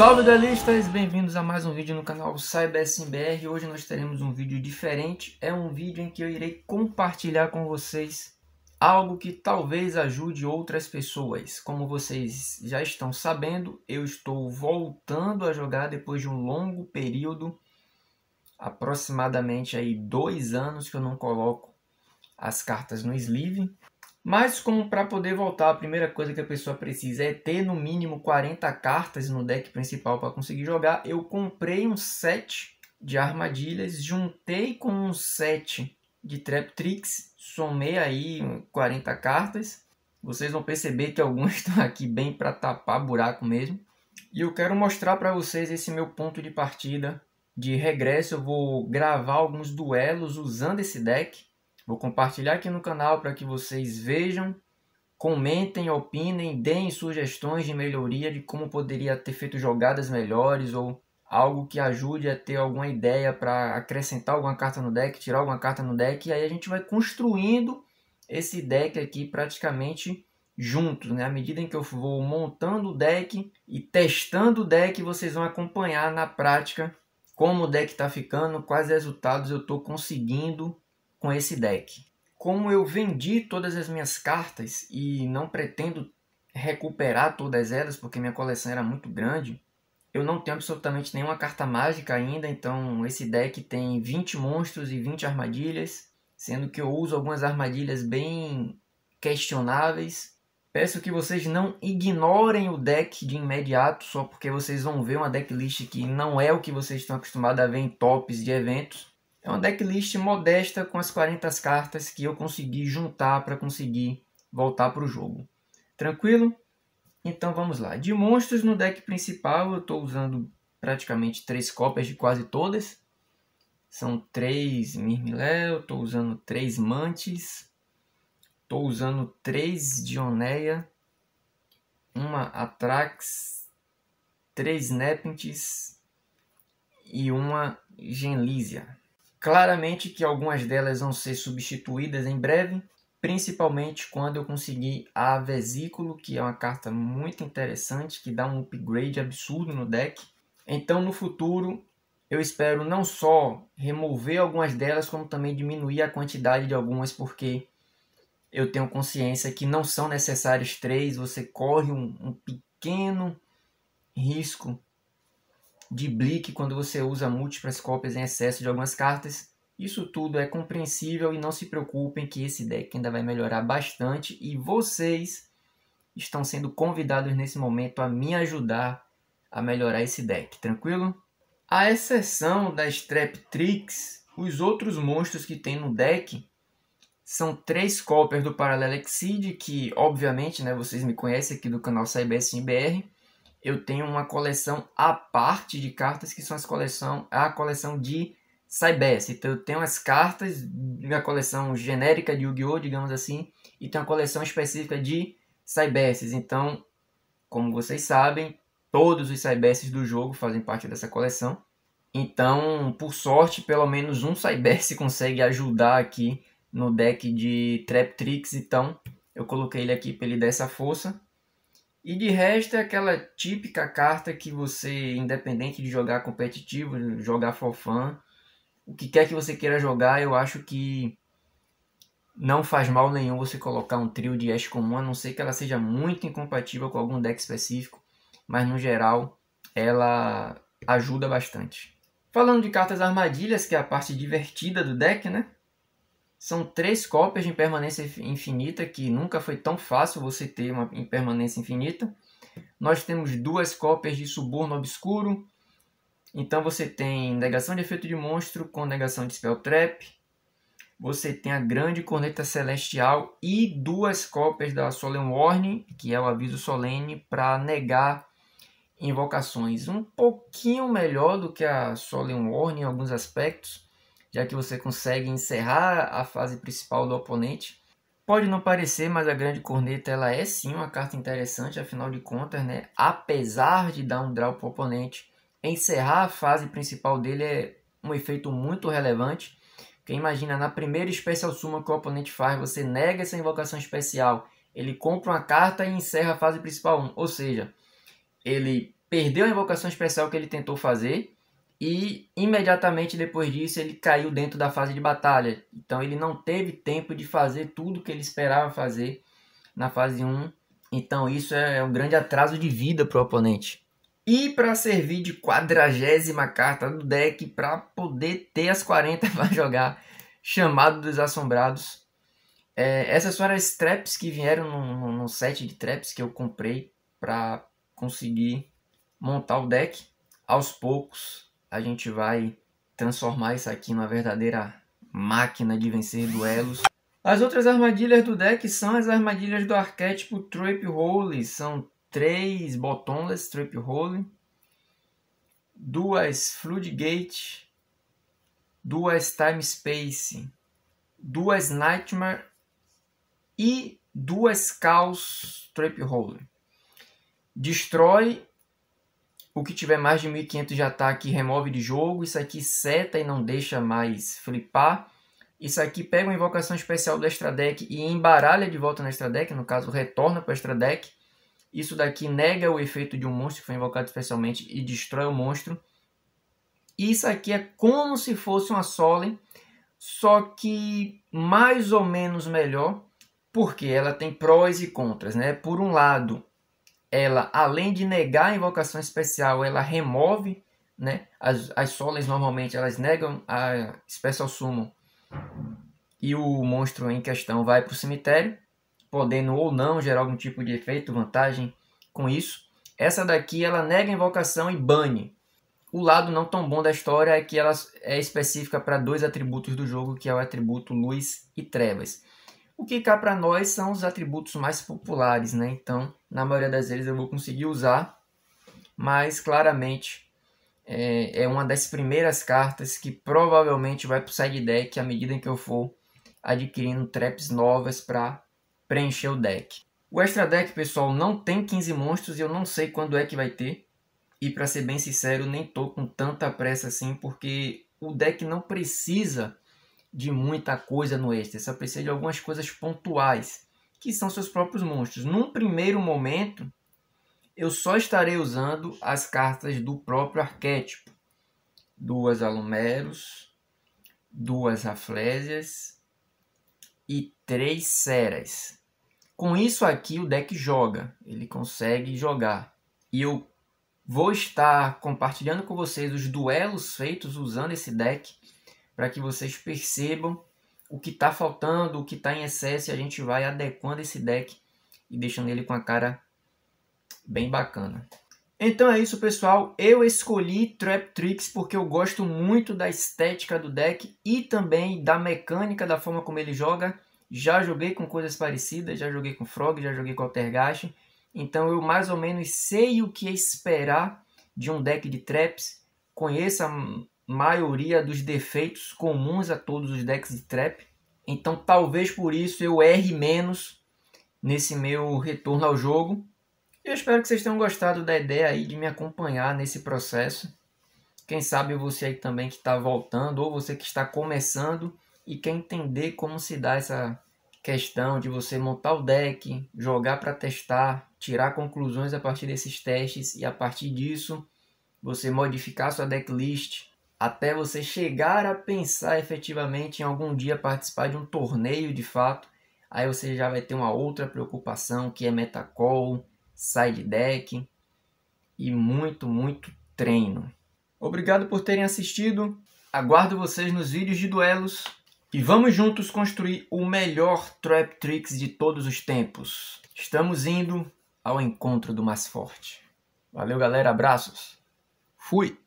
Salve duelistas, bem-vindos a mais um vídeo no canal CyberSimBR. Hoje nós teremos um vídeo diferente, é um vídeo em que eu irei compartilhar com vocês algo que talvez ajude outras pessoas. Como vocês já estão sabendo, eu estou voltando a jogar depois de um longo período, aproximadamente aí dois anos que eu não coloco as cartas no sleeve. Mas como para poder voltar, a primeira coisa que a pessoa precisa é ter no mínimo 40 cartas no deck principal para conseguir jogar, eu comprei um set de armadilhas, juntei com um set de trap tricks, somei aí 40 cartas. Vocês vão perceber que algumas estão aqui bem para tapar buraco mesmo. E eu quero mostrar para vocês esse meu ponto de partida de regresso. Eu vou gravar alguns duelos usando esse deck Vou compartilhar aqui no canal para que vocês vejam, comentem, opinem, deem sugestões de melhoria de como poderia ter feito jogadas melhores ou algo que ajude a ter alguma ideia para acrescentar alguma carta no deck, tirar alguma carta no deck, e aí a gente vai construindo esse deck aqui praticamente juntos, né? À medida em que eu vou montando o deck e testando o deck, vocês vão acompanhar na prática como o deck está ficando, quais resultados eu estou conseguindo com esse deck. Como eu vendi todas as minhas cartas e não pretendo recuperar todas elas porque minha coleção era muito grande, eu não tenho absolutamente nenhuma carta mágica ainda, então esse deck tem 20 monstros e 20 armadilhas, sendo que eu uso algumas armadilhas bem questionáveis. Peço que vocês não ignorem o deck de imediato, só porque vocês vão ver uma decklist que não é o que vocês estão acostumados a ver em tops de eventos. É uma decklist modesta com as 40 cartas que eu consegui juntar para conseguir voltar para o jogo. Tranquilo? Então vamos lá. De monstros no deck principal eu estou usando praticamente três cópias de quase todas. São três Mirmiléu, estou usando três Mantes, estou usando três Dioneia, uma Atrax, três Nepenthes e uma Genlísia. Claramente que algumas delas vão ser substituídas em breve, principalmente quando eu conseguir a Vesículo, que é uma carta muito interessante, que dá um upgrade absurdo no deck. Então, no futuro, eu espero não só remover algumas delas, como também diminuir a quantidade de algumas, porque eu tenho consciência que não são necessárias três, você corre um, um pequeno risco de Blick quando você usa múltiplas cópias em excesso de algumas cartas. Isso tudo é compreensível e não se preocupem que esse deck ainda vai melhorar bastante e vocês estão sendo convidados nesse momento a me ajudar a melhorar esse deck, tranquilo? A exceção das Trap Tricks, os outros monstros que tem no deck são três cópias do Paralelo Exceed, que obviamente né, vocês me conhecem aqui do canal CyberSimBR, eu tenho uma coleção à parte de cartas que são as coleção, a coleção de Cybess. Então eu tenho as cartas da coleção genérica de Yu-Gi-Oh, digamos assim, e tenho a coleção específica de Cybess. Então, como vocês sabem, todos os Cybess do jogo fazem parte dessa coleção. Então, por sorte, pelo menos um Cybess consegue ajudar aqui no deck de Trap Tricks. Então, eu coloquei ele aqui para ele dar essa força. E de resto é aquela típica carta que você, independente de jogar competitivo, jogar fofã, o que quer que você queira jogar, eu acho que não faz mal nenhum você colocar um trio de Ash comum, a não ser que ela seja muito incompatível com algum deck específico, mas no geral ela ajuda bastante. Falando de cartas armadilhas, que é a parte divertida do deck, né? São três cópias de impermanência infinita, que nunca foi tão fácil você ter uma impermanência infinita. Nós temos duas cópias de suborno obscuro. Então você tem negação de efeito de monstro com negação de spell trap. Você tem a grande corneta celestial e duas cópias da Solemn Warning, que é o aviso solene para negar invocações. Um pouquinho melhor do que a Solemn Warning em alguns aspectos já que você consegue encerrar a fase principal do oponente. Pode não parecer, mas a Grande Corneta ela é sim uma carta interessante, afinal de contas, né? apesar de dar um draw para o oponente, encerrar a fase principal dele é um efeito muito relevante. Porque imagina, na primeira especial suma que o oponente faz, você nega essa invocação especial, ele compra uma carta e encerra a fase principal 1, ou seja, ele perdeu a invocação especial que ele tentou fazer, e imediatamente depois disso ele caiu dentro da fase de batalha. Então ele não teve tempo de fazer tudo que ele esperava fazer na fase 1. Então isso é um grande atraso de vida para o oponente. E para servir de quadragésima carta do deck para poder ter as 40 para jogar, chamado dos assombrados. É, essas foram as traps que vieram no, no set de traps que eu comprei para conseguir montar o deck aos poucos a gente vai transformar isso aqui numa verdadeira máquina de vencer duelos. As outras armadilhas do deck são as armadilhas do arquétipo Trap Hole. São três Botonless Trap Hole, duas Floodgate, duas Time Space, duas Nightmare e duas Chaos Trap Hole. Destrói o que tiver mais de 1.500 de ataque remove de jogo. Isso aqui seta e não deixa mais flipar. Isso aqui pega uma invocação especial do extra deck e embaralha de volta no extra deck. No caso, retorna para o extra deck. Isso daqui nega o efeito de um monstro que foi invocado especialmente e destrói o monstro. Isso aqui é como se fosse uma Solen, só que mais ou menos melhor, porque ela tem prós e contras. Né? Por um lado, ela, além de negar a invocação especial, ela remove, né? As, as solas normalmente elas negam a especial sumo e o monstro em questão vai para o cemitério, podendo ou não gerar algum tipo de efeito, vantagem com isso. Essa daqui ela nega a invocação e bane. O lado não tão bom da história é que ela é específica para dois atributos do jogo, que é o atributo luz e trevas. O que cá para nós são os atributos mais populares, né? Então, na maioria das vezes eu vou conseguir usar, mas claramente é, é uma das primeiras cartas que provavelmente vai para o side deck à medida que eu for adquirindo traps novas para preencher o deck. O extra deck, pessoal, não tem 15 monstros e eu não sei quando é que vai ter. E para ser bem sincero, nem tô com tanta pressa assim, porque o deck não precisa de muita coisa no extra, só precisa de algumas coisas pontuais, que são seus próprios monstros. Num primeiro momento, eu só estarei usando as cartas do próprio arquétipo. Duas Alumeros, duas Aflésias e três Seras. Com isso aqui o deck joga, ele consegue jogar. E eu vou estar compartilhando com vocês os duelos feitos usando esse deck para que vocês percebam o que está faltando, o que está em excesso, e a gente vai adequando esse deck e deixando ele com a cara bem bacana. Então é isso, pessoal. Eu escolhi Trap Tricks porque eu gosto muito da estética do deck e também da mecânica, da forma como ele joga. Já joguei com coisas parecidas, já joguei com Frog, já joguei com Altergast. Então eu mais ou menos sei o que esperar de um deck de traps. Conheço a maioria dos defeitos comuns a todos os decks de trap. Então talvez por isso eu erre menos nesse meu retorno ao jogo. Eu espero que vocês tenham gostado da ideia aí de me acompanhar nesse processo. Quem sabe você aí também que está voltando ou você que está começando e quer entender como se dá essa questão de você montar o deck, jogar para testar, tirar conclusões a partir desses testes e a partir disso você modificar sua decklist até você chegar a pensar efetivamente em algum dia participar de um torneio de fato, aí você já vai ter uma outra preocupação que é metacall, side deck e muito, muito treino. Obrigado por terem assistido. Aguardo vocês nos vídeos de duelos e vamos juntos construir o melhor trap tricks de todos os tempos. Estamos indo ao encontro do mais forte. Valeu, galera, abraços. Fui.